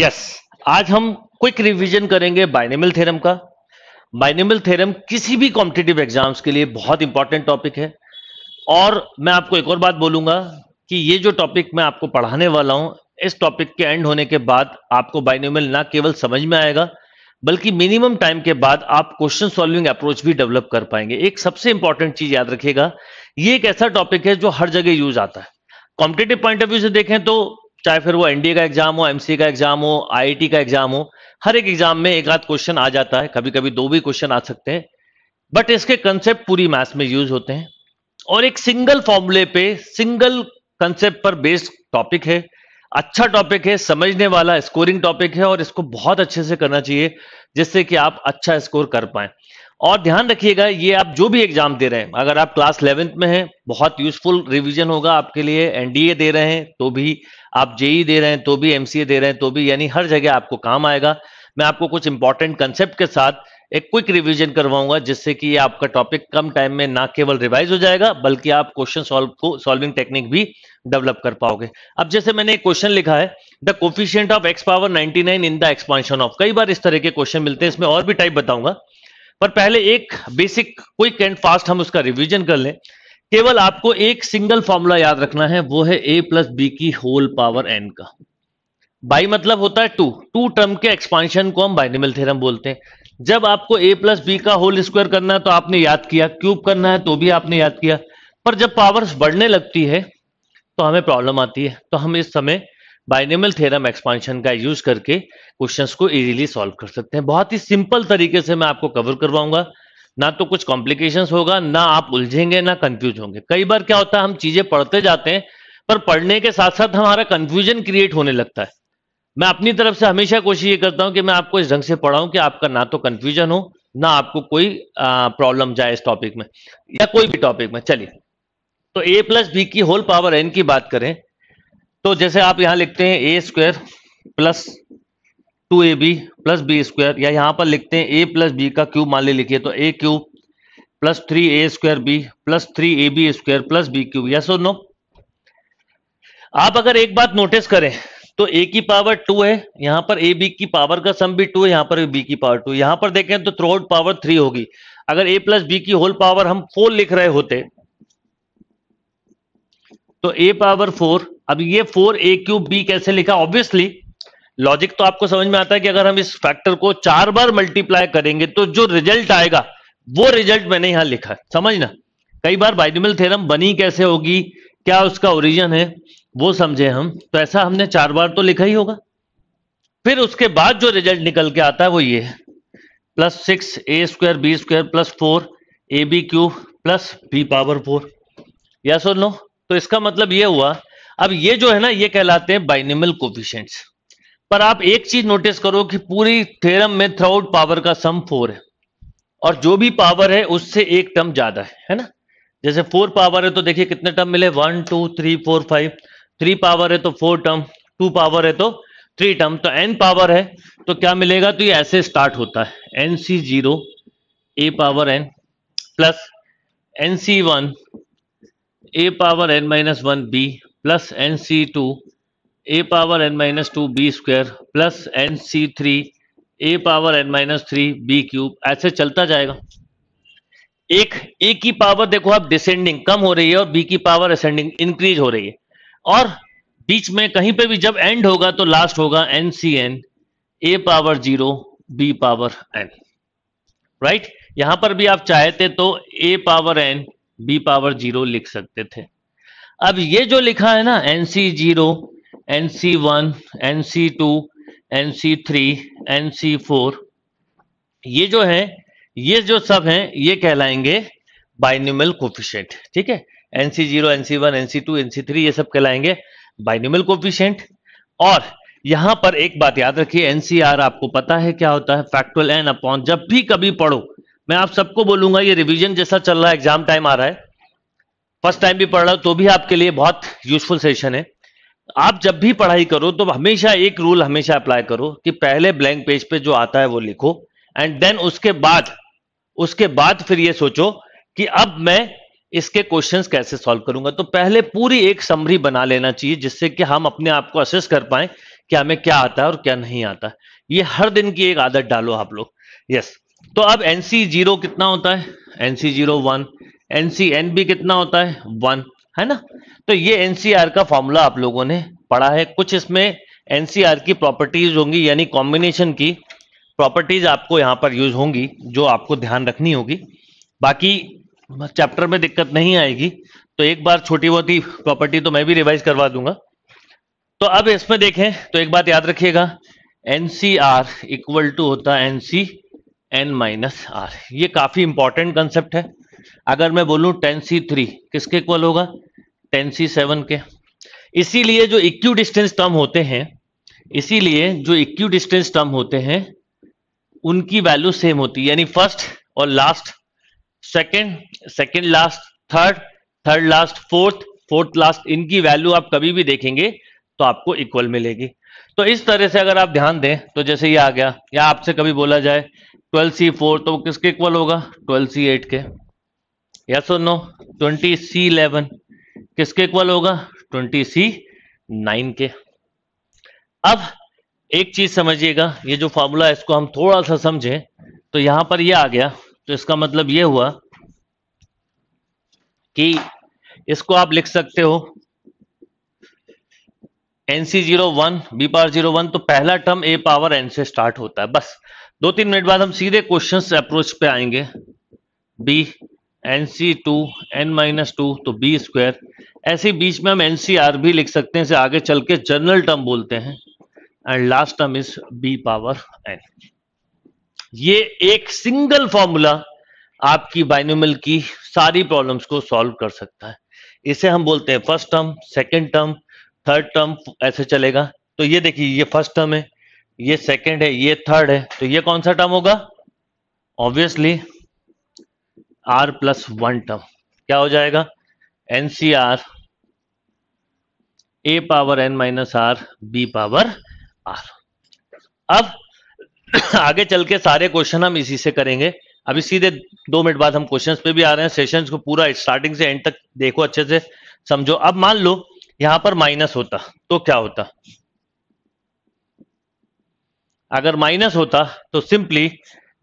yes yes, आज हम quick revision करेंगे बाइनेमल थ्योरम का बाइनेमल थ्योरम किसी भी कॉम्पिटेटिव एग्जाम्स के लिए बहुत इंपॉर्टेंट टॉपिक है और मैं आपको एक और बात बोलूंगा कि ये जो टॉपिक मैं आपको पढ़ाने वाला हूं इस टॉपिक के एंड होने के बाद आपको बाइनेमल ना केवल समझ में आएगा बल्कि मिनिमम टाइम के बाद आप क्वेश्चन सॉल्विंग अप्रोच भी डेवलप कर पाएंगे एक सबसे इंपॉर्टेंट चीज याद रखिएगा ये एक ऐसा टॉपिक है जो हर जगह यूज आता है कॉम्पिटेटिव पॉइंट ऑफ व्यू से देखें तो चाहे फिर वो एनडीए का एग्जाम हो एमसी का एग्जाम हो आईआईटी का एग्जाम हो हर एक एग्जाम में एक आध क्वेश्चन आ जाता है कभी कभी दो भी क्वेश्चन आ सकते हैं बट इसके कंसेप्ट पूरी मैथ्स में यूज होते हैं और एक सिंगल फॉर्मूले पे सिंगल कंसेप्ट पर बेस्ड टॉपिक है अच्छा टॉपिक है समझने वाला स्कोरिंग टॉपिक है और इसको बहुत अच्छे से करना चाहिए जिससे कि आप अच्छा स्कोर कर पाए और ध्यान रखिएगा ये आप जो भी एग्जाम दे रहे हैं अगर आप क्लास इलेवेंथ में हैं बहुत यूजफुल रिवीजन होगा आपके लिए एनडीए दे रहे हैं तो भी आप जेई दे रहे हैं तो भी एमसीए दे रहे हैं तो भी यानी हर जगह आपको काम आएगा मैं आपको कुछ इंपॉर्टेंट कंसेप्ट के साथ एक क्विक रिवीजन करवाऊंगा जिससे कि आपका टॉपिक कम टाइम में ना केवल रिवाइज हो जाएगा बल्कि आप क्वेश्चन सॉल्व को सॉल्विंग टेक्निक भी डेवलप कर पाओगे अब जैसे मैंने एक क्वेश्चन लिखा है the coefficient of x power 99 in the expansion of कई बार इस तरह के क्वेश्चन मिलते हैं इसमें और भी टाइप बताऊंगा पर पहले एक बेसिक क्विक एंड फास्ट हम उसका रिविजन कर लें केवल आपको एक सिंगल फॉर्मूला याद रखना है वो है ए प्लस बी की होल पावर एन का बाई मतलब होता है टू टू टर्म के एक्सपांशन को हम बाइनेमल थ्योरम बोलते हैं जब आपको ए प्लस बी का होल स्क्वायर करना है तो आपने याद किया क्यूब करना है तो भी आपने याद किया पर जब पावर्स बढ़ने लगती है तो हमें प्रॉब्लम आती है तो हम इस समय बाइनेमल थेरम एक्सपांशन का यूज करके क्वेश्चंस को इजीली सॉल्व कर सकते हैं बहुत ही सिंपल तरीके से मैं आपको कवर करवाऊंगा ना तो कुछ कॉम्प्लिकेशंस होगा ना आप उलझेंगे ना कंफ्यूज होंगे कई बार क्या होता है हम चीजें पढ़ते जाते हैं पर पढ़ने के साथ साथ हमारा कंफ्यूजन क्रिएट होने लगता है मैं अपनी तरफ से हमेशा कोशिश ये करता हूं कि मैं आपको इस ढंग से पढ़ाऊं कि आपका ना तो कंफ्यूजन हो ना आपको कोई प्रॉब्लम जाए इस टॉपिक में या कोई भी टॉपिक में चलिए तो ए प्लस बी की होल पावर एन की बात करें तो जैसे आप यहां लिखते हैं a square plus two a b plus b square या यहाँ पर लिखते हैं ए प्लस बी का क्यूब मान ली लिखिए तो a cube plus three a square b plus three a b square plus b cube yes और नो आप अगर एक बात नोटिस करें तो ए की पावर टू है यहां पर ए बी की पावर का सम भी टू है यहां पर बी की पावर टू यहां पर देखें तो थ्रोड पावर थ्री होगी अगर ए प्लस बी की होल पावर हम फोर लिख रहे होते तो ए पावर फोर अब ये फोर ए क्यूब बी कैसे लिखा ऑब्वियसली लॉजिक तो आपको समझ में आता है कि अगर हम इस फैक्टर को चार बार मल्टीप्लाई करेंगे तो जो रिजल्ट आएगा वो रिजल्ट मैंने यहां लिखा है समझना कई बार बाइनोमियल थ्योरम बनी कैसे होगी क्या उसका ओरिजिन है वो समझे हम तो ऐसा हमने चार बार तो लिखा ही होगा फिर उसके बाद जो रिजल्ट निकल के आता है वो ये है plus six a square b square plus four a b cube plus b power four या सुन लो तो इसका मतलब ये हुआ अब ये जो है ना ये कहलाते हैं बाइनिमल कोफिशियंट्स पर आप एक चीज नोटिस करो कि पूरी थ्योरम में थ्राउट पावर का सम फोर है और जो भी पावर है उससे एक टर्म ज्यादा है है ना जैसे फोर पावर है तो देखिए कितने टर्म मिले one two three four five three power है तो फोर टर्म टू पावर है तो थ्री टर्म तो एन पावर है तो क्या मिलेगा तो ये ऐसे स्टार्ट होता है n c zero a power n plus n c one a power n minus one b plus n c two a power n minus two b square plus n c three a power n minus three b cube ऐसे चलता जाएगा एक ए की power देखो आप descending कम हो रही है और बी की पावर असेंडिंग इंक्रीज हो रही है और बीच में कहीं पे भी जब एंड होगा तो लास्ट होगा n c n a power zero b power n right यहां पर भी आप चाहते तो a power n b power zero लिख सकते थे अब ये जो लिखा है ना N c zero NC1, NC2, NC3, NC4 ये जो है ये जो सब हैं ये कहलाएंगे बाइन्यूमल कोफिशियंट ठीक है n c zero c one c two n c three ये सब कहलाएंगे बाइन्यूमल कोफिशियंट और यहां पर एक बात याद रखिए एनसीआर आपको पता है क्या होता है फैक्टुअल एन अपॉन जब भी कभी पढ़ो मैं आप सबको बोलूंगा ये रिवीजन जैसा चल रहा है एग्जाम टाइम आ रहा है फर्स्ट टाइम भी पढ़ रहा हूं तो भी आपके लिए बहुत यूजफुल सेशन है आप जब भी पढ़ाई करो तो हमेशा एक रूल हमेशा अप्लाई करो कि पहले ब्लैंक पेज पे जो आता है वो लिखो एंड देन उसके बाद उसके बाद फिर ये सोचो कि अब मैं इसके क्वेश्चंस कैसे सॉल्व करूंगा तो पहले पूरी एक समरी बना लेना चाहिए जिससे कि हम अपने आप को असेस कर पाए कि हमें क्या आता है और क्या नहीं आता ये हर दिन की एक आदत डालो आप लोग यस तो अब एनसी जीरो कितना होता है n c zero one n c n भी कितना होता है वन है ना तो ये एनसीआर का फॉर्मूला आप लोगों ने पढ़ा है कुछ इसमें एनसीआर की प्रॉपर्टीज होंगी यानी कॉम्बिनेशन की प्रॉपर्टीज आपको यहां पर यूज होंगी जो आपको ध्यान रखनी होगी बाकी चैप्टर में दिक्कत नहीं आएगी तो एक बार छोटी बहुत ही प्रॉपर्टी तो मैं भी रिवाइज करवा दूंगा तो अब इसमें देखें तो एक बात याद रखिएगा एनसीआर इक्वल टू होता है एनसी एन माइनस आर ये काफी इंपॉर्टेंट कंसेप्ट है अगर मैं बोलूं टेन सी थ्री किसके इक्वल होगा टेन सी सेवन के इसीलिए जो इक्यू डिस्टेंस टर्म होते हैं इसीलिए जो इक्यू डिस्टेंस टर्म होते हैं उनकी वैल्यू सेम होती है यानी फर्स्ट और last second second last third third last fourth fourth last इनकी वैल्यू आप कभी भी देखेंगे तो आपको इक्वल मिलेगी तो इस तरह से अगर आप ध्यान दें तो जैसे ये आ गया या आपसे कभी बोला जाए ट्वेल्व सी फोर तो किसके इक्वल होगा ट्वेल्व सी एट के या so no twenty c eleven किसके इक्वल होगा ट्वेंटी सी नाइन के अब एक चीज समझिएगा ये जो फॉर्मूला है इसको हम थोड़ा सा समझें तो यहां पर ये आ गया तो इसका मतलब ये हुआ कि इसको आप लिख सकते हो c zero one b power zero one तो पहला टर्म ए पावर एन से स्टार्ट होता है बस दो तीन मिनट बाद हम सीधे क्वेश्चन अप्रोच पे आएंगे b n c two n minus two तो बी स्क्वायर ऐसे बीच में हम एन सी आर भी लिख सकते हैं इसे आगे चल के जनरल टर्म बोलते हैं and last term is b power n ये एक सिंगल फॉर्मूला आपकी बाइनोमल की सारी प्रॉब्लम्स को सॉल्व कर सकता है इसे हम बोलते हैं first term second term third term ऐसे चलेगा तो ये देखिए ये फर्स्ट टर्म है ये सेकेंड है ये थर्ड है तो ये कौन सा टर्म होगा obviously r plus one term क्या हो जाएगा n c r a power n minus r b power r अब आगे चल के सारे क्वेश्चन हम इसी से करेंगे अभी सीधे दो मिनट बाद हम क्वेश्चंस पे भी आ रहे हैं सेशंस को पूरा स्टार्टिंग से एंड तक देखो अच्छे से समझो अब मान लो यहां पर माइनस होता तो क्या होता अगर माइनस होता तो सिंपली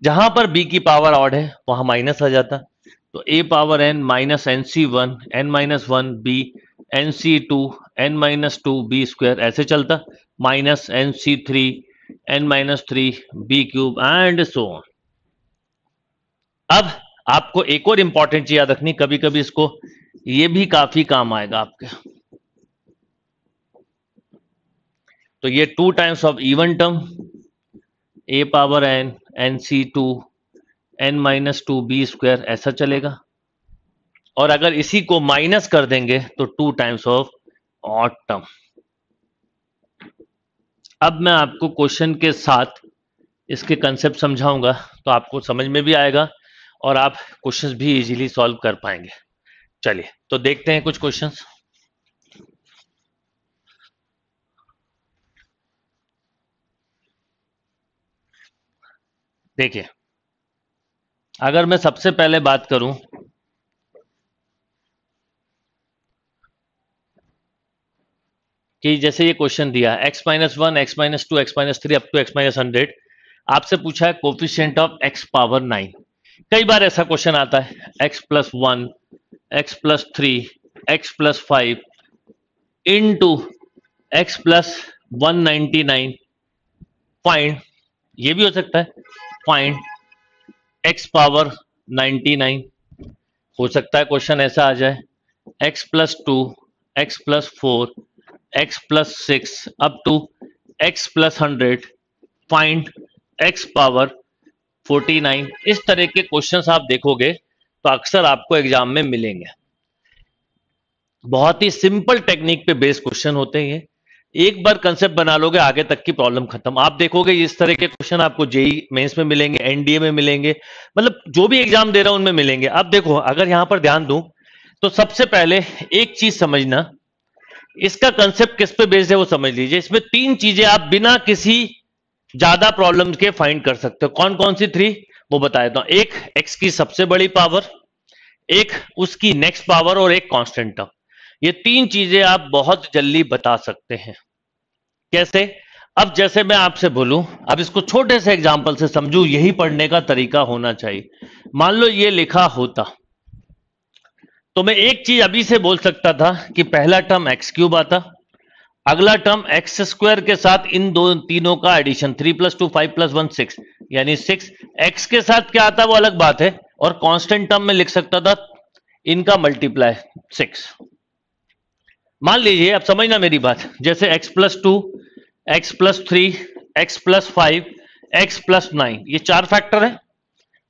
जहां पर बी की पावर ऑड है वहां माइनस आ जाता तो a power n minus n c one n minus one b n c two n minus two b square ऐसे चलता minus n c three n minus three b cube and so on अब आपको एक और important चीज याद रखनी कभी कभी इसको ये भी काफी काम आएगा आपके तो ये two times of even term a power n n c two n minus two b square ऐसा चलेगा और अगर इसी को माइनस कर देंगे तो two times of odd term अब मैं आपको क्वेश्चन के साथ इसके कंसेप्ट समझाऊंगा तो आपको समझ में भी आएगा और आप क्वेश्चंस भी इजीली सॉल्व कर पाएंगे चलिए तो देखते हैं कुछ क्वेश्चंस देखिए अगर मैं सबसे पहले बात करूं कि जैसे ये क्वेश्चन दिया x minus one x minus two x minus three up to x minus hundred आपसे पूछा है coefficient of x power nine कई बार ऐसा क्वेश्चन आता है x plus one x plus three x plus five into x plus one ninety nine point ये भी हो सकता है पॉइंट एक्स पावर 99 हो सकता है क्वेश्चन ऐसा आ जाए x plus two x plus four x plus six up to x plus hundred find x power 49 इस तरह के क्वेश्चंस आप देखोगे तो अक्सर आपको एग्जाम में मिलेंगे बहुत ही सिंपल टेक्निक पे बेस्ड क्वेश्चन होते हैं एक बार कंसेप्ट बना लोगे आगे तक की प्रॉब्लम खत्म आप देखोगे इस तरह के क्वेश्चन आपको जेई मेंस e, में मिलेंगे एनडीए में मिलेंगे मतलब जो भी एग्जाम दे रहा हूं उनमें मिलेंगे अब देखो अगर यहां पर ध्यान दू तो सबसे पहले एक चीज समझना इसका कंसेप्ट किस पे बेस्ड है वो समझ लीजिए इसमें तीन चीजें आप बिना किसी ज्यादा प्रॉब्लम के फाइंड कर सकते हो कौन कौन सी थ्री वो बता देता हूं एक एक्स की सबसे बड़ी पावर एक उसकी नेक्स्ट पावर और एक कॉन्स्टेंट टर्म ये तीन चीजें आप बहुत जल्दी बता सकते हैं कैसे अब जैसे मैं आपसे बोलू अब इसको छोटे से एग्जाम्पल से समझू यही पढ़ने का तरीका होना चाहिए मान लो ये लिखा होता तो मैं एक चीज अभी से बोल सकता था कि पहला टर्म एक्स क्यूब आता अगला टर्म एक्स स्क्वायर के साथ इन दो तीनों का addition three plus two five plus one six यानी सिक्स एक्स के साथ क्या आता वो अलग बात है और कांस्टेंट टर्म में लिख सकता था इनका मल्टीप्लाई सिक्स मान लीजिए आप समझना मेरी बात जैसे x plus two x plus three x plus five x plus nine ये चार फैक्टर है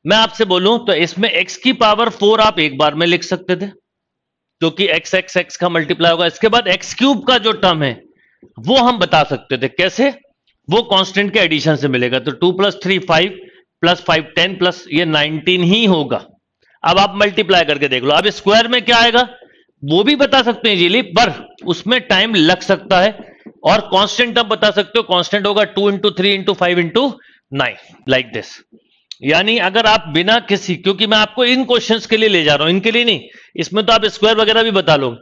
मैं आपसे बोलूं तो इसमें x की पावर फोर आप एक बार में लिख सकते थे क्योंकि x x x का मल्टीप्लाई होगा इसके बाद x क्यूब का जो टर्म है वो हम बता सकते थे कैसे वो कांस्टेंट के एडिशन से मिलेगा तो two plus three five plus five ten plus ये नाइनटीन ही होगा अब आप मल्टीप्लाई करके देख लो अब स्क्वायर में क्या आएगा वो भी बता सकते हैं इजीली पर उसमें टाइम लग सकता है और कांस्टेंट आप बता सकते हो कांस्टेंट होगा two into three into five into nine like this यानी अगर आप बिना किसी क्योंकि मैं आपको इन क्वेश्चन के लिए ले जा रहा हूं इनके लिए नहीं इसमें तो आप स्क्वायर वगैरह भी बता लो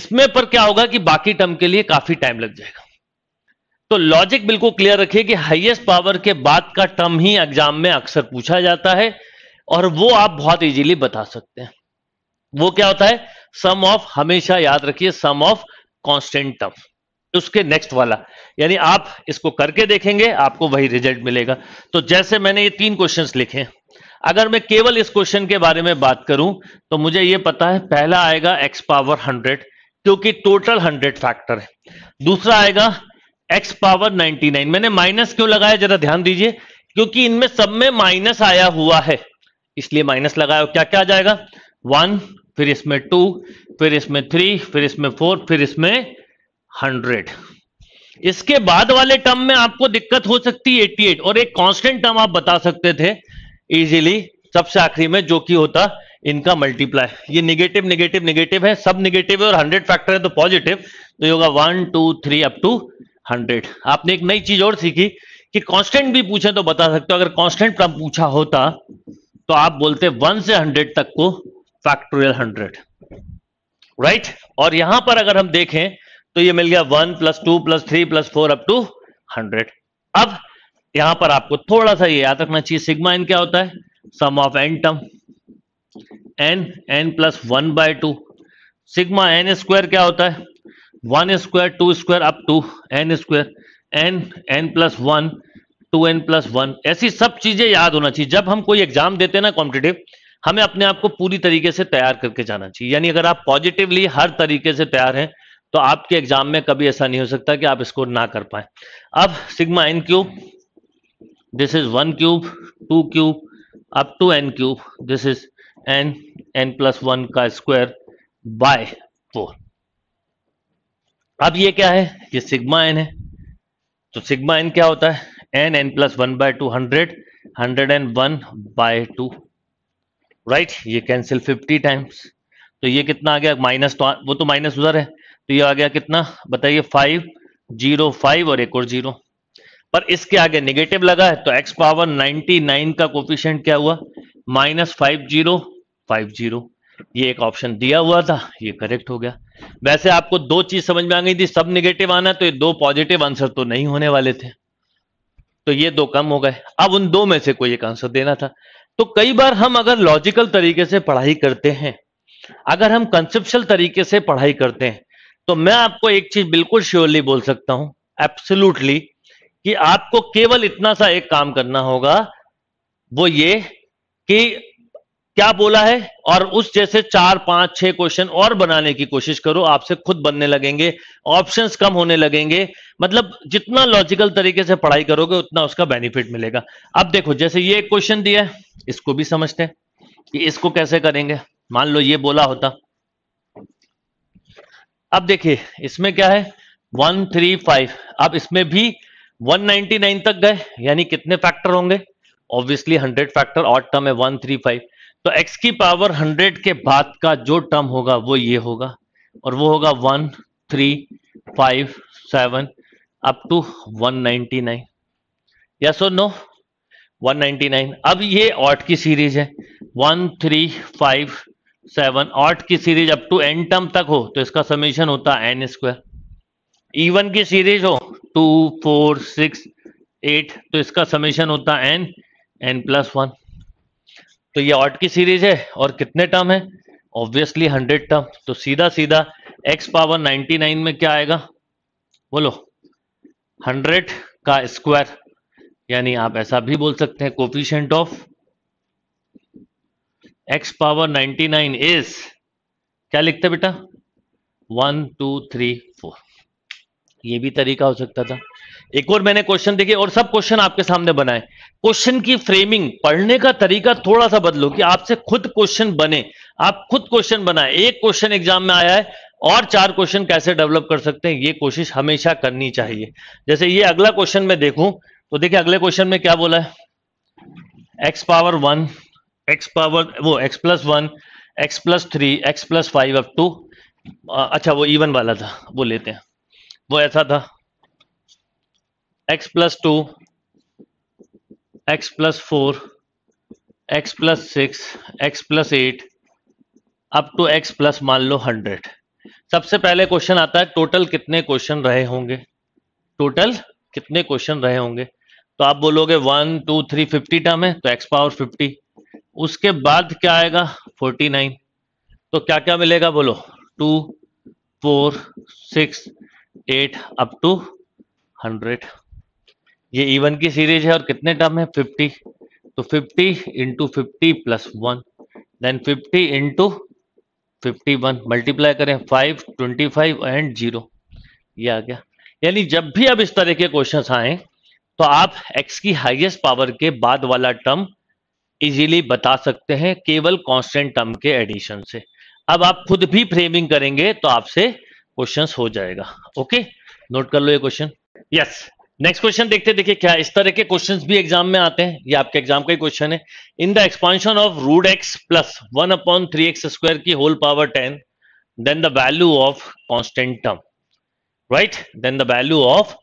इसमें पर क्या होगा कि बाकी टर्म के लिए काफी टाइम लग जाएगा तो लॉजिक बिल्कुल क्लियर रखिए कि हाइएस्ट पावर के बाद का टर्म ही एग्जाम में अक्सर पूछा जाता है और वो आप बहुत इजीली बता सकते हैं वो क्या होता है सम ऑफ हमेशा याद रखिए सम ऑफ कॉन्स्टेंट टर्म उसके नेक्स्ट वाला यानी आप इसको करके देखेंगे आपको वही रिजल्ट मिलेगा तो जैसे मैंने ये तीन क्वेश्चन लिखे अगर मैं केवल इस क्वेश्चन के बारे में बात करूं तो मुझे ये पता है पहला आएगा एक्स पावर हंड्रेड क्योंकि टोटल हंड्रेड फैक्टर है दूसरा आएगा एक्स पावर 99 मैंने माइनस क्यों लगाया जरा ध्यान दीजिए क्योंकि इनमें सब में माइनस आया हुआ है इसलिए माइनस लगाया क्या क्या आ जाएगा वन फिर इसमें टू फिर इसमें थ्री फिर इसमें फोर फिर इसमें हंड्रेड इसके बाद वाले टर्म में आपको दिक्कत हो सकती है एट और एक कांस्टेंट टर्म आप बता सकते थे इजीली सबसे आखिरी में जो कि होता इनका मल्टीप्लाई ये निगेटिव निगेटिव निगेटिव है सब निगेटिव है और हंड्रेड फैक्टर है तो पॉजिटिव तो ये होगा one two three up to hundred आपने एक नई चीज और सीखी कि कॉन्स्टेंट भी पूछे तो बता सकते हो अगर कॉन्स्टेंट टर्म पूछा होता तो आप बोलते वन से हंड्रेड तक को फैक्टोरियल हंड्रेड राइट और यहां पर अगर हम देखें तो ये मिल गया one plus two plus three plus four up to hundred अब यहां पर आपको थोड़ा सा ये याद रखना चाहिए सिग्मा एन क्या होता है sum of n term n n plus one by two sigma n square क्या होता है one square two square up to n square n n plus one two n plus one ऐसी सब चीजें याद होना चाहिए जब हम कोई एग्जाम देते हैं ना कॉम्पिटेटिव हमें अपने आप को पूरी तरीके से तैयार करके जाना चाहिए यानी अगर आप पॉजिटिवली हर तरीके से तैयार हैं तो आपके एग्जाम में कभी ऐसा नहीं हो सकता कि आप स्कोर ना कर पाए अब sigma n cube this is one cube two cube up to n cube this is n n plus one का स्क्वायर बाय फोर अब ये क्या है ये सिग्मा एन है तो सिग्मा एन क्या होता है n n plus one by two hundred hundred and one by two right ये कैंसिल फिफ्टी टाइम्स तो ये कितना आ गया माइनस तो वो तो माइनस उधर है तो ये आ गया कितना बताइए फाइव जीरो फाइव और एक और जीरो पर इसके आगे नेगेटिव लगा है तो एक्स पावर नाइनटी नाइन का कोफिशियंट क्या हुआ minus five zero five zero ये एक ऑप्शन दिया हुआ था ये करेक्ट हो गया वैसे आपको दो चीज समझ में आ गई थी सब नेगेटिव आना तो ये दो पॉजिटिव आंसर तो नहीं होने वाले थे तो ये दो कम हो गए अब उन दो में से कोई एक आंसर देना था तो कई बार हम अगर लॉजिकल तरीके से पढ़ाई करते हैं अगर हम कंसेप्शल तरीके से पढ़ाई करते हैं तो मैं आपको एक चीज बिल्कुल श्योरली बोल सकता हूं एब्सोल्युटली कि आपको केवल इतना सा एक काम करना होगा वो ये कि क्या बोला है और उस जैसे चार पांच छह क्वेश्चन और बनाने की कोशिश करो आपसे खुद बनने लगेंगे ऑप्शंस कम होने लगेंगे मतलब जितना लॉजिकल तरीके से पढ़ाई करोगे उतना उसका बेनिफिट मिलेगा अब देखो जैसे ये एक क्वेश्चन दिया है इसको भी समझते हैं कि इसको कैसे करेंगे मान लो ये बोला होता अब देखिए इसमें क्या है वन थ्री फाइव अब इसमें भी वन नाइन तक गए यानी कितने फैक्टर होंगे obviously hundred factor odd term है वन थ्री फाइव तो x की पावर 100 के बाद का जो टर्म होगा वो ये होगा और वो होगा one three five seven up to 199 yes और नो नाइन अब ये ऑट की सीरीज है one three five seven odd की series up to n term तक हो तो इसका समीशन होता है एन स्क्वायर इवन की सीरीज हो टू फोर सिक्स एट तो इसका समीशन होता है एन एन प्लस वन तो ये ऑट की सीरीज है और कितने टर्म है ऑब्वियसली हंड्रेड टर्म तो सीधा सीधा एक्स पावर नाइनटी नाइन में क्या आएगा बोलो हंड्रेड का स्क्वायर यानी आप ऐसा भी बोल सकते हैं coefficient of x power ninety nine is क्या लिखते बेटा वन टू थ्री फोर ये भी तरीका हो सकता था एक और मैंने क्वेश्चन देखे और सब क्वेश्चन आपके सामने बनाए क्वेश्चन की फ्रेमिंग पढ़ने का तरीका थोड़ा सा बदलो कि आपसे खुद क्वेश्चन बने आप खुद क्वेश्चन बनाए एक क्वेश्चन एग्जाम में आया है और चार क्वेश्चन कैसे डेवलप कर सकते हैं ये कोशिश हमेशा करनी चाहिए जैसे ये अगला क्वेश्चन में देखूं तो देखिए अगले क्वेश्चन में क्या बोला है x power one x power वो x plus one x plus three x plus five up to अच्छा वो इवन वाला था वो लेते हैं वो ऐसा था x plus two x plus four x plus six x plus eight up to x plus मान लो हंड्रेड सबसे पहले क्वेश्चन आता है टोटल कितने क्वेश्चन रहे होंगे टोटल कितने क्वेश्चन रहे होंगे तो आप बोलोगे one two three fifty term है तो एक्स पावर फिफ्टी उसके बाद क्या आएगा फोर्टी नाइन तो क्या क्या मिलेगा बोलो two four six eight up to hundred ये इवन e की सीरीज है और कितने टर्म है फिफ्टी तो fifty into fifty plus one then fifty into fifty one multiply करें five twenty five and zero ये आ गया यानी जब भी अब इस तरह के क्वेश्चन आए तो आप x की हाईएस्ट पावर के बाद वाला टर्म इजीली बता सकते हैं केवल कांस्टेंट टर्म के एडिशन से अब आप खुद भी फ्रेमिंग करेंगे तो आपसे क्वेश्चंस हो जाएगा ओके नोट कर लो ये क्वेश्चन यस नेक्स्ट क्वेश्चन देखते देखिए क्या इस तरह के क्वेश्चन भी एग्जाम में आते हैं ये आपके एग्जाम का ही क्वेश्चन है in the expansion of root x plus one upon three x square की whole power ten then the value of constant term right then the value of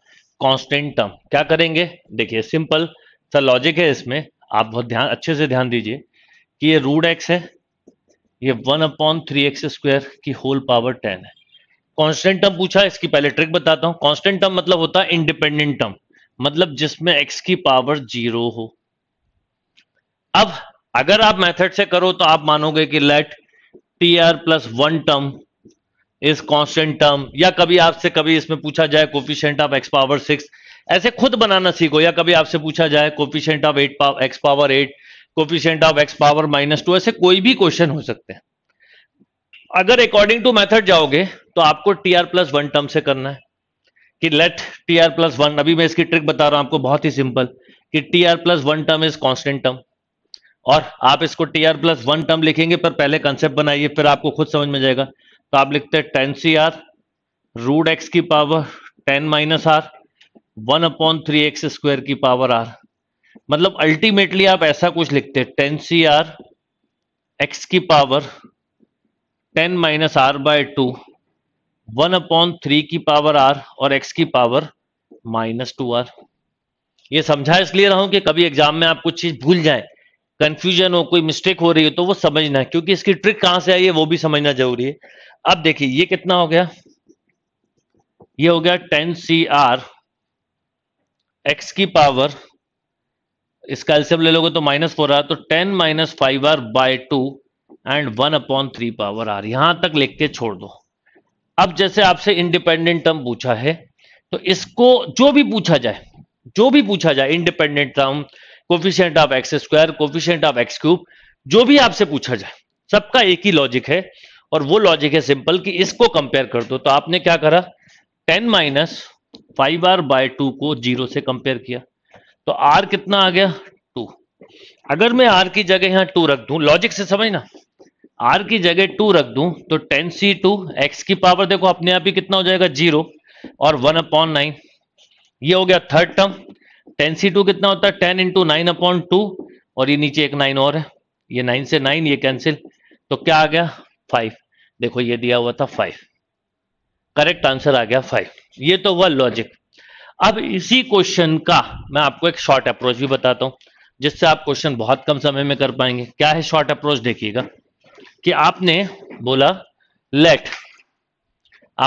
constant term क्या करेंगे देखिए सिंपल सा logic है इसमें आप बहुत ध्यान अच्छे से ध्यान दीजिए कि ये रूट एक्स है ये one upon three x square की होल पावर टेन है कांस्टेंट टर्म पूछा इसकी पहले ट्रिक बताता हूं कांस्टेंट टर्म मतलब होता है इंडिपेंडेंट टर्म मतलब जिसमें एक्स की पावर जीरो हो अब अगर आप मेथड से करो तो आप मानोगे कि let t r plus one term is constant term या कभी आपसे कभी इसमें पूछा जाए coefficient of x power six ऐसे खुद बनाना सीखो या कभी आपसे पूछा जाए coefficient of eight x power eight coefficient of x power minus two ऐसे कोई भी क्वेश्चन हो सकते हैं अगर अकॉर्डिंग टू मेथड जाओगे तो आपको t r plus one term से करना है कि let t r plus one अभी मैं इसकी ट्रिक बता रहा हूं आपको बहुत ही सिंपल कि t r plus one term is constant term और आप इसको t r plus one term लिखेंगे पर पहले कंसेप्ट बनाइए फिर आपको खुद समझ में जाएगा तो आप लिखते हैं ten c r root x की power ten minus r one upon three x square की पावर आर मतलब अल्टीमेटली आप ऐसा कुछ लिखते हैं टेन सी आर एक्स की power ten minus r by two one upon three की पावर आर और एक्स की पावर माइनस टू आर ये समझा इसलिए रहा हूं कि कभी एग्जाम में आप कुछ चीज भूल जाए कंफ्यूजन हो कोई मिस्टेक हो रही हो तो वो समझना क्योंकि इसकी ट्रिक कहां से आई है वो भी समझना जरूरी है अब देखिए ये कितना हो गया ये हो गया टेन सी आर एक्स की पावर इसका एल्सियम ले लोगे तो माइनस फोर आर तो ten minus five r by two and one upon three power r यहां तक लिख के छोड़ दो अब जैसे आपसे इंडिपेंडेंट टर्म पूछा है तो इसको जो भी पूछा जाए जो भी पूछा जाए independent term coefficient of x square coefficient of x cube जो भी आपसे पूछा जाए सबका एक ही लॉजिक है और वो लॉजिक है सिंपल कि इसको कंपेयर कर दो तो आपने क्या करा ten minus five r by two को जीरो से कंपेयर किया तो आर कितना आ गया टू अगर मैं आर की जगह यहां टू रख दू लॉजिक से समझना आर की जगह टू रख दूं तो टेन सी टू एक्स की पावर देखो अपने आप ही कितना हो जाएगा जीरो और वन अपॉन नाइन ये हो गया third term ten c two कितना होता है ten into nine upon two और ये नीचे एक नाइन और है ये नाइन से नाइन ये कैंसिल तो क्या आ गया फाइव देखो ये दिया हुआ था फाइव करेक्ट आंसर आ गया फाइव ये तो हुआ लॉजिक अब इसी क्वेश्चन का मैं आपको एक शॉर्ट अप्रोच भी बताता हूं जिससे आप क्वेश्चन बहुत कम समय में कर पाएंगे क्या है शॉर्ट अप्रोच देखिएगा कि आपने बोला लेट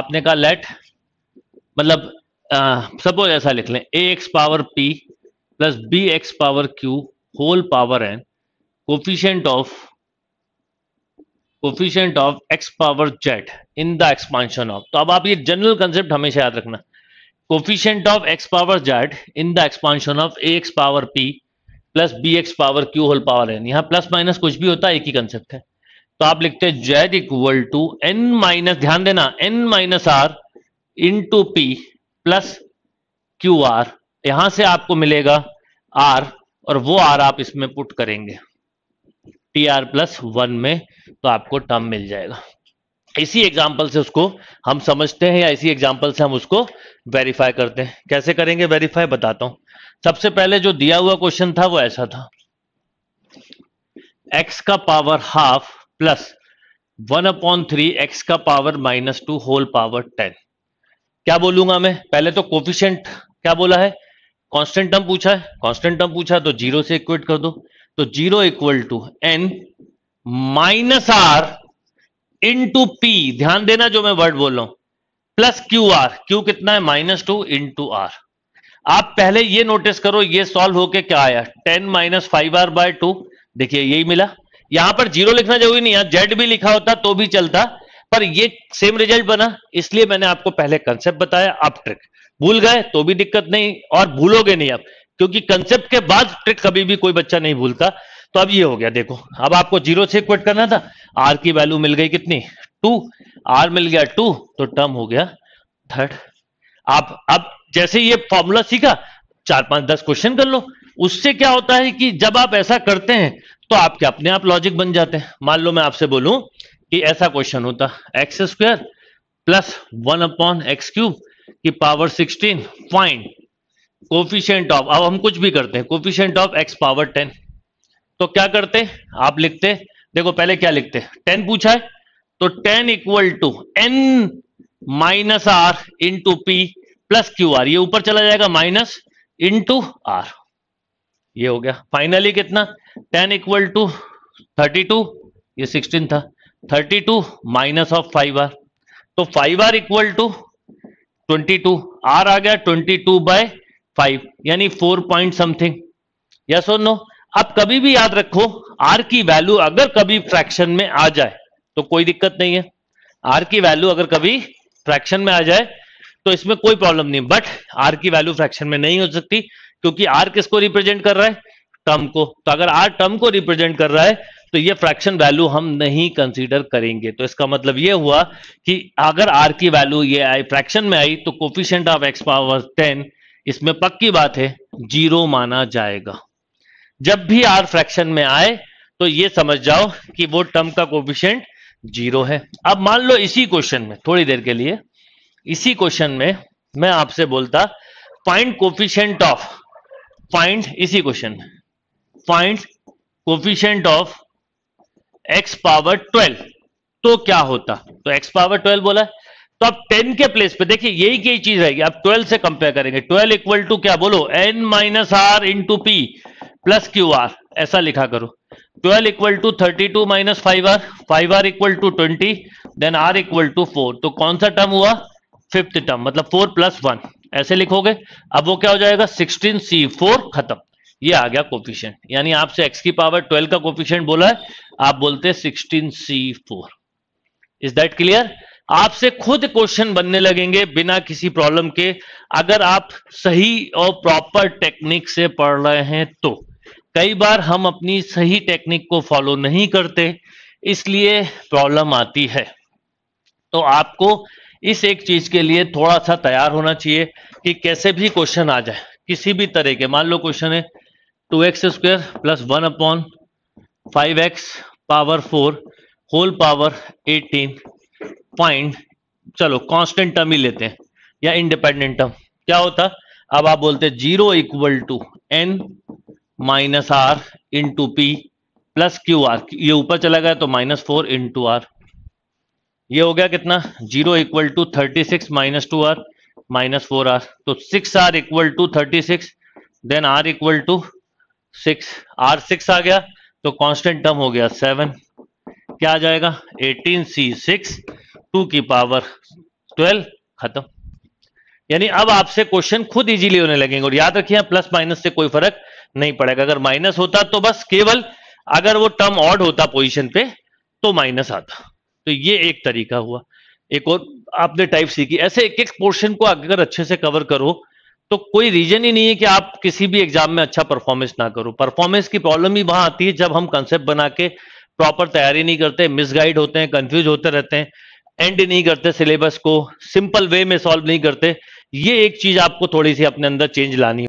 आपने कहा लेट मतलब सपोज ऐसा लिख लें a x power p plus b x power q whole power n coefficient of coefficient of x power z in the expansion of तो अब आप ये जनरल कंसेप्ट हमेशा याद रखना coefficient of x power z in the expansion of a x power p plus b x power q whole power n यहां plus minus कुछ भी होता है एक ही कंसेप्ट है तो आप लिखते हैं z equal to n minus ध्यान देना n minus r into p plus q r यहां से आपको मिलेगा आर और वो आर आप इसमें पुट करेंगे टी आर प्लस वन में तो आपको टर्म मिल जाएगा इसी एग्जाम्पल से उसको हम समझते हैं या इसी एग्जाम्पल से हम उसको वेरीफाई करते हैं कैसे करेंगे वेरीफाई बताता हूं सबसे पहले जो दिया हुआ क्वेश्चन था वो ऐसा था एक्स का power half plus one upon three x का power minus two whole power ten क्या बोलूंगा मैं पहले तो कोफिशियंट क्या बोला है कांस्टेंट टर्म पूछा है कांस्टेंट टर्म पूछा तो जीरो से इक्वेट कर दो तो zero equal to n minus r two p ध्यान देना जो मैं वर्ड बोल रहा हूं प्लस क्यू आर क्यू कितना है minus two into r आप पहले ये नोटिस करो ये सॉल्व होके क्या आया ten minus five r by two देखिए यही मिला यहां पर जीरो लिखना जरूरी नहीं है जेड भी लिखा होता तो भी चलता पर ये सेम रिजल्ट बना इसलिए मैंने आपको पहले कंसेप्ट बताया अब ट्रिक भूल गए तो भी दिक्कत नहीं और भूलोगे नहीं अब क्योंकि कंसेप्ट के बाद ट्रिक कभी भी कोई बच्चा नहीं भूलता तो अब ये हो गया देखो अब आपको जीरो से इक्वेट करना था आर की वैल्यू मिल गई कितनी टू आर मिल गया टू तो टर्म हो गया थर्ड आप अब जैसे ये फॉर्मूला सीखा चार पांच दस क्वेश्चन कर लो उससे क्या होता है कि जब आप ऐसा करते हैं तो आपके अपने आप लॉजिक बन जाते हैं मान लो मैं आपसे बोलूं कि ऐसा क्वेश्चन होता x square plus one upon x cube की power sixteen find coefficient of अब हम कुछ भी करते हैं coefficient of x power ten तो क्या करते आप लिखते देखो पहले क्या लिखते टेन पूछा है तो ten equal to n minus r into p plus q r ये ऊपर चला जाएगा माइनस इंटू आर ये हो गया फाइनली कितना ten equal to thirty two ये सिक्सटीन था thirty two minus of five r तो five r equal to twenty two r आ गया ट्वेंटी टू बाय फाइव यानी फोर पॉइंट समथिंग यस और नो अब कभी भी याद रखो आर की वैल्यू अगर कभी फ्रैक्शन में आ जाए तो कोई दिक्कत नहीं है आर की वैल्यू अगर कभी फ्रैक्शन में आ जाए तो इसमें कोई प्रॉब्लम नहीं बट आर की वैल्यू फ्रैक्शन में नहीं हो सकती क्योंकि आर किसको रिप्रेजेंट कर रहा है टर्म को तो अगर आर टर्म को रिप्रेजेंट कर रहा है तो ये फ्रैक्शन वैल्यू हम नहीं कंसीडर करेंगे तो इसका मतलब ये हुआ कि अगर आर की वैल्यू ये आई फ्रैक्शन में आई तो coefficient of x power ten इसमें पक्की बात है जीरो माना जाएगा जब भी आर फ्रैक्शन में आए तो ये समझ जाओ कि वो टर्म का कोफिशियंट जीरो है अब मान लो इसी क्वेश्चन में थोड़ी देर के लिए इसी क्वेश्चन में मैं आपसे बोलता फाइंड कोफिशियंट ऑफ फाइंड इसी क्वेश्चन में find coefficient of x power twelve तो क्या होता तो एक्स पावर ट्वेल्व बोला तो आप टेन के प्लेस पे देखिए यही कई चीज रहेगी आप ट्वेल्व से कंपेयर करेंगे 12 इक्वल टू क्या बोलो n minus r two p plus q r ऐसा लिखा करो twelve equal to thirty two minus five r five r equal to twenty then r equal to four तो कौन सा टर्म हुआ फिफ्थ टर्म मतलब फोर प्लस वन ऐसे लिखोगे अब वो क्या हो जाएगा सिक्सटीन सी फोर खत्म ये आ गया कोफिशियंट यानी आपसे एक्स की पावर ट्वेल्व का कोफिशियंट बोला है आप बोलते sixteen c four is that clear आपसे खुद क्वेश्चन बनने लगेंगे बिना किसी प्रॉब्लम के अगर आप सही और प्रॉपर टेक्निक से पढ़ रहे हैं तो कई बार हम अपनी सही टेक्निक को फॉलो नहीं करते इसलिए प्रॉब्लम आती है तो आपको इस एक चीज के लिए थोड़ा सा तैयार होना चाहिए कि कैसे भी क्वेश्चन आ जाए किसी भी तरह के मान लो क्वेश्चन है two x square plus one upon five x power four whole power eighteen point चलो कांस्टेंट टर्म ही लेते हैं या इंडिपेंडेंट टर्म क्या होता अब आप बोलते हैं zero equal to n minus r into p plus q r ये ऊपर चला गया तो माइनस फोर इंटू आर ये हो गया कितना zero equal to thirty six minus two r minus four r तो six r equal to thirty six then r equal to six r six आ गया तो कांस्टेंट टर्म हो गया सेवन क्या आ जाएगा एटीन सी सिक्स टू की पावर ट्वेल्व खत्म यानी अब आपसे क्वेश्चन खुद इजीली होने लगेंगे और याद रखिए प्लस माइनस से कोई फर्क नहीं पड़ेगा अगर माइनस होता तो बस केवल अगर वो टर्म ऑड होता पोजिशन पे तो माइनस आता तो ये एक तरीका हुआ एक और आपने टाइप सीखी ऐसे एक एक पोर्शन को अगर अच्छे से कवर करो तो कोई रीजन ही नहीं है कि आप किसी भी एग्जाम में अच्छा परफॉर्मेंस ना करो परफॉर्मेंस की प्रॉब्लम ही वहां आती है जब हम कंसेप्ट बना के प्रॉपर तैयारी नहीं करते मिसगाइड होते हैं कंफ्यूज होते रहते हैं एंड नहीं करते सिलेबस को सिंपल वे में सॉल्व नहीं करते ये एक चीज आपको थोड़ी सी अपने अंदर चेंज लानी